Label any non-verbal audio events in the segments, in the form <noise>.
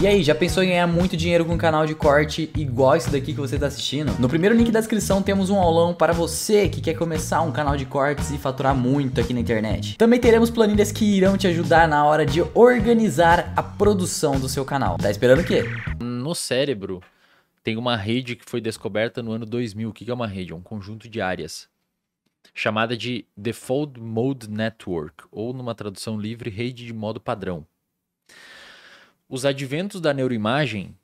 E aí, já pensou em ganhar muito dinheiro com um canal de corte igual esse daqui que você está assistindo? No primeiro link da descrição temos um aulão para você que quer começar um canal de cortes e faturar muito aqui na internet. Também teremos planilhas que irão te ajudar na hora de organizar a produção do seu canal. Tá esperando o quê? No cérebro tem uma rede que foi descoberta no ano 2000. O que é uma rede? É um conjunto de áreas chamada de Default Mode Network, ou numa tradução livre, rede de modo padrão os adventos da neuroimagem,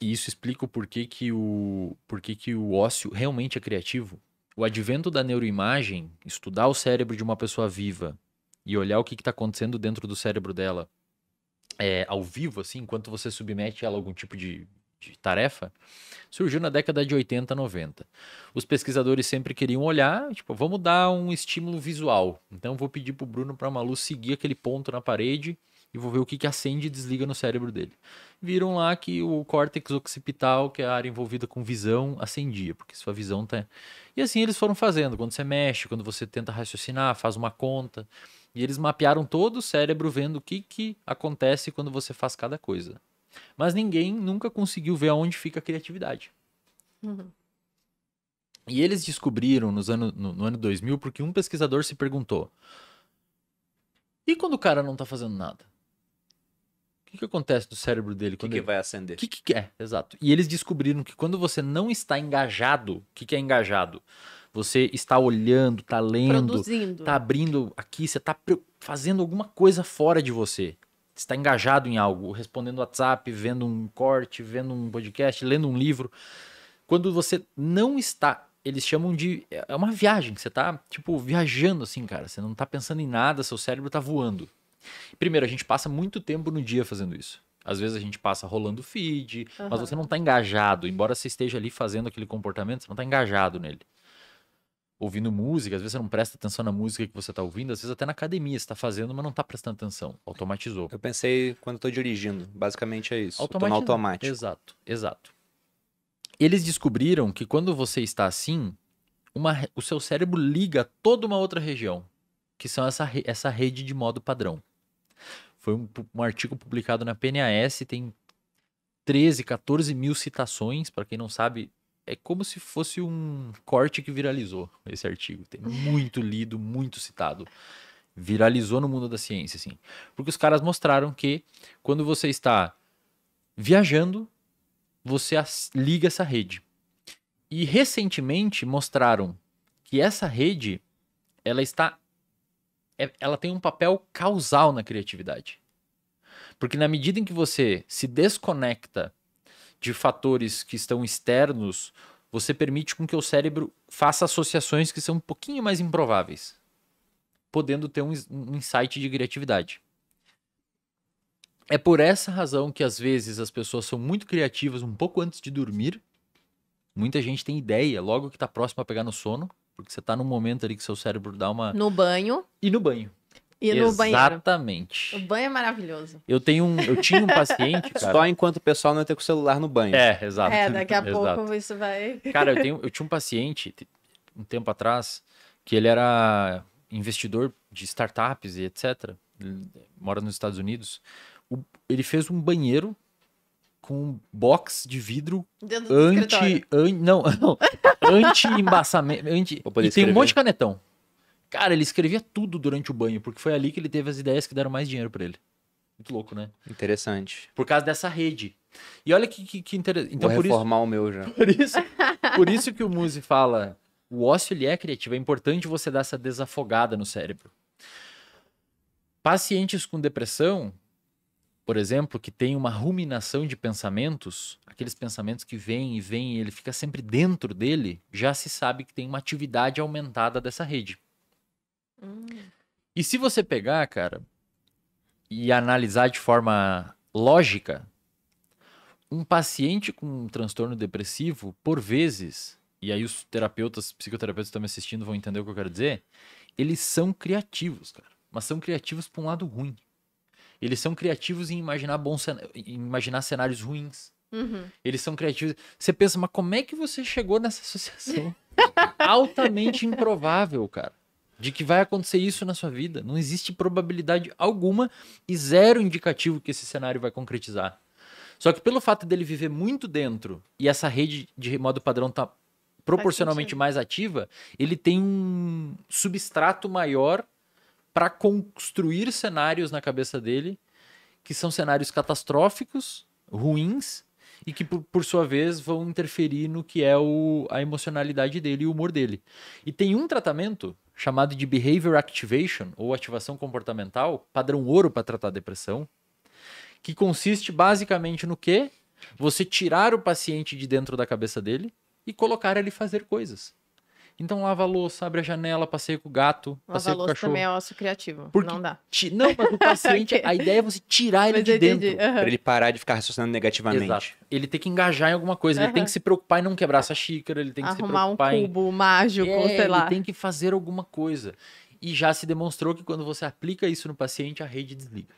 e isso explica o porquê que o, porquê que o ócio realmente é criativo. O advento da neuroimagem, estudar o cérebro de uma pessoa viva e olhar o que está acontecendo dentro do cérebro dela é, ao vivo, assim, enquanto você submete ela a algum tipo de, de tarefa, surgiu na década de 80, 90. Os pesquisadores sempre queriam olhar, tipo, vamos dar um estímulo visual. Então vou pedir pro Bruno para uma luz seguir aquele ponto na parede e vou ver o que, que acende e desliga no cérebro dele. Viram lá que o córtex occipital, que é a área envolvida com visão, acendia, porque sua visão tá. E assim eles foram fazendo, quando você mexe, quando você tenta raciocinar, faz uma conta. E eles mapearam todo o cérebro vendo o que, que acontece quando você faz cada coisa. Mas ninguém nunca conseguiu ver aonde fica a criatividade. Uhum. E eles descobriram nos ano no, no ano 2000 porque um pesquisador se perguntou: e quando o cara não tá fazendo nada? que, que acontece no cérebro dele? O que, que ele... vai acender? O que, que é? Exato. E eles descobriram que quando você não está engajado, o que, que é engajado? Você está olhando, está lendo, está abrindo aqui, você está fazendo alguma coisa fora de você. Está engajado em algo, respondendo WhatsApp, vendo um corte, vendo um podcast, lendo um livro. Quando você não está eles chamam de. É uma viagem, você tá, tipo, viajando assim, cara. Você não tá pensando em nada, seu cérebro tá voando. Primeiro, a gente passa muito tempo no dia fazendo isso. Às vezes a gente passa rolando feed, uhum. mas você não está engajado. Embora você esteja ali fazendo aquele comportamento, você não está engajado nele. Ouvindo música, às vezes você não presta atenção na música que você está ouvindo, às vezes até na academia você está fazendo, mas não está prestando atenção. Automatizou. Eu pensei quando estou dirigindo. Basicamente é isso. Automatizou. automático. Exato, exato. Eles descobriram que quando você está assim, uma, o seu cérebro liga toda uma outra região, que são essa, essa rede de modo padrão. Foi um, um artigo publicado na PNAS, tem 13, 14 mil citações, para quem não sabe, é como se fosse um corte que viralizou esse artigo. Tem muito lido, muito citado. Viralizou no mundo da ciência, assim. Porque os caras mostraram que quando você está viajando, você liga essa rede. E recentemente mostraram que essa rede ela está é, ela tem um papel causal na criatividade. Porque na medida em que você se desconecta de fatores que estão externos, você permite com que o cérebro faça associações que são um pouquinho mais improváveis, podendo ter um, um insight de criatividade. É por essa razão que às vezes as pessoas são muito criativas um pouco antes de dormir. Muita gente tem ideia logo que está próximo a pegar no sono porque você tá num momento ali que seu cérebro dá uma. No banho. E no banho. E no Exatamente. banheiro. Exatamente. O banho é maravilhoso. Eu tenho um, eu tinha um paciente, <laughs> cara... Só enquanto o pessoal não ter com o celular no banho. É, exato. É, daqui a <laughs> pouco isso vai... Cara, eu, tenho, <laughs> eu tinha um paciente, um tempo atrás, que ele era investidor de startups e etc. Ele mora nos Estados Unidos. O, ele fez um banheiro com um box de vidro Dentro anti, an, não, <laughs> não anti embaçamento, anti, e tem um monte de canetão. Cara, ele escrevia tudo durante o banho, porque foi ali que ele teve as ideias que deram mais dinheiro para ele. Muito louco, né? Interessante. Por causa dessa rede. E olha que, que, que interessante. Então, Vou por reformar isso, o meu já. <laughs> Por isso, por isso que o muse fala, o ócio ele é criativo, é importante você dar essa desafogada no cérebro. Pacientes com depressão, por exemplo, que tem uma ruminação de pensamentos, aqueles pensamentos que vêm e vêm e ele fica sempre dentro dele, já se sabe que tem uma atividade aumentada dessa rede. Hum. E se você pegar, cara, e analisar de forma lógica, um paciente com um transtorno depressivo, por vezes, e aí os terapeutas, psicoterapeutas que estão me assistindo vão entender o que eu quero dizer, eles são criativos, cara. Mas são criativos para um lado ruim. Eles são criativos em imaginar bons cen... em imaginar cenários ruins. Uhum. Eles são criativos. Você pensa, mas como é que você chegou nessa associação? <laughs> Altamente improvável, cara. De que vai acontecer isso na sua vida. Não existe probabilidade alguma e zero indicativo que esse cenário vai concretizar. Só que pelo fato dele viver muito dentro e essa rede de modo padrão tá proporcionalmente mais ativa, ele tem um substrato maior para construir cenários na cabeça dele que são cenários catastróficos, ruins e que por, por sua vez vão interferir no que é o, a emocionalidade dele e o humor dele. E tem um tratamento chamado de behavior activation ou ativação comportamental, padrão ouro para tratar depressão, que consiste basicamente no que você tirar o paciente de dentro da cabeça dele e colocar ele fazer coisas. Então lava a louça, abre a janela, passeia com o gato, lava passeia com o cachorro. também é ócio criativo, Porque não dá. Ti... Não, mas o paciente, <laughs> a ideia é você tirar ele mas de dentro. Uhum. Pra ele parar de ficar raciocinando negativamente. Exato. Ele tem que engajar em alguma coisa, uhum. ele tem que se preocupar em não quebrar essa xícara, ele tem que Arrumar se preocupar um cubo em... mágico, é, sei lá. Ele tem que fazer alguma coisa. E já se demonstrou que quando você aplica isso no paciente, a rede desliga.